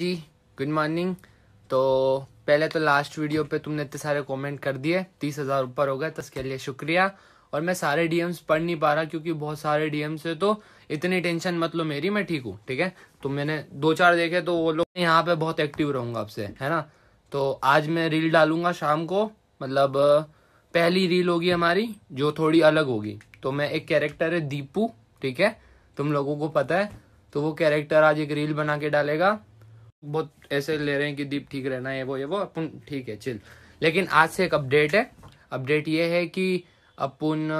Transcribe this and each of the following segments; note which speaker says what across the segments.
Speaker 1: जी good morning तो पहले तो लास्ट वीडियो पे तुमने इतने सारे कमेंट कर दिए तीस हजार ऊपर हो गए तो इसके लिए शुक्रिया और मैं सारे डीएम्स पढ़ नहीं पा रहा क्योंकि बहुत सारे डीएम्स है तो इतनी टेंशन मत लो मेरी मैं ठीक हूँ ठीक है तो मैंने दो चार देखे तो वो लोग यहाँ पे बहुत एक्टिव रहूंगा आपसे है ना तो आज मैं रील डालूंगा शाम को मतलब पहली रील होगी हमारी जो थोड़ी अलग होगी तो मैं एक कैरेक्टर है दीपू ठीक है तुम लोगों को पता है तो वो कैरेक्टर आज एक रील बना के डालेगा बहुत ऐसे ले रहे हैं कि दीप ठीक रहना है वो ये वो अपन ठीक है चिल लेकिन आज से एक अपडेट है अपडेट ये है कि अपन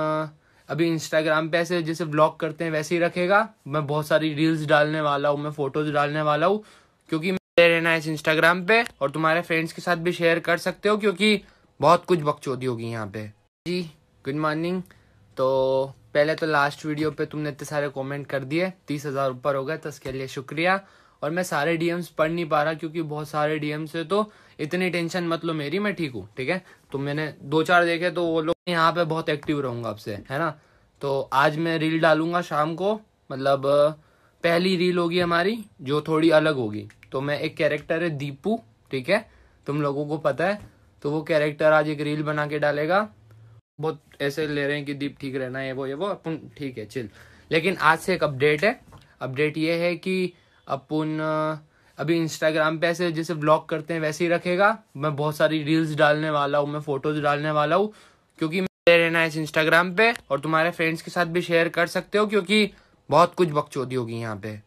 Speaker 1: अभी इंस्टाग्राम पे ऐसे जैसे ब्लॉग करते हैं वैसे ही रखेगा मैं बहुत सारी रील्स डालने वाला हूँ मैं फोटोज डालने वाला हूँ क्योंकि मैं रहना है इस इंस्टाग्राम पे और तुम्हारे फ्रेंड्स के साथ भी शेयर कर सकते हो क्योंकि बहुत कुछ बकचोदी होगी यहाँ पे जी गुड मॉर्निंग तो पहले तो लास्ट वीडियो पे तुमने इतने सारे कमेंट कर दिए तीस हज़ार ऊपर हो गए तो उसके लिए शुक्रिया और मैं सारे डीएम्स पढ़ नहीं पा रहा क्योंकि बहुत सारे डीएम्स है तो इतनी टेंशन मत लो मेरी मैं ठीक हूँ ठीक है तो मैंने दो चार देखे तो वो लोग यहाँ पे बहुत एक्टिव रहूंगा आपसे है ना तो आज मैं रील डालूंगा शाम को मतलब पहली रील होगी हमारी जो थोड़ी अलग होगी तो मैं एक कैरेक्टर है दीपू ठीक है तुम लोगों को पता है तो वो कैरेक्टर आज एक रील बना के डालेगा बहुत ऐसे ले रहे हैं कि दीप ठीक रहना है वो ये वो अपन ठीक है चिल लेकिन आज से एक अपडेट है अपडेट ये है कि अपन अभी इंस्टाग्राम पे ऐसे जैसे ब्लॉग करते हैं वैसे ही रखेगा मैं बहुत सारी रील्स डालने वाला हूँ मैं फोटोज डालने वाला हूँ क्योंकि मेरे रहना है इस इंस्टाग्राम पे और तुम्हारे फ्रेंड्स के साथ भी शेयर कर सकते हो क्योंकि बहुत कुछ बकचोदी होगी यहाँ पे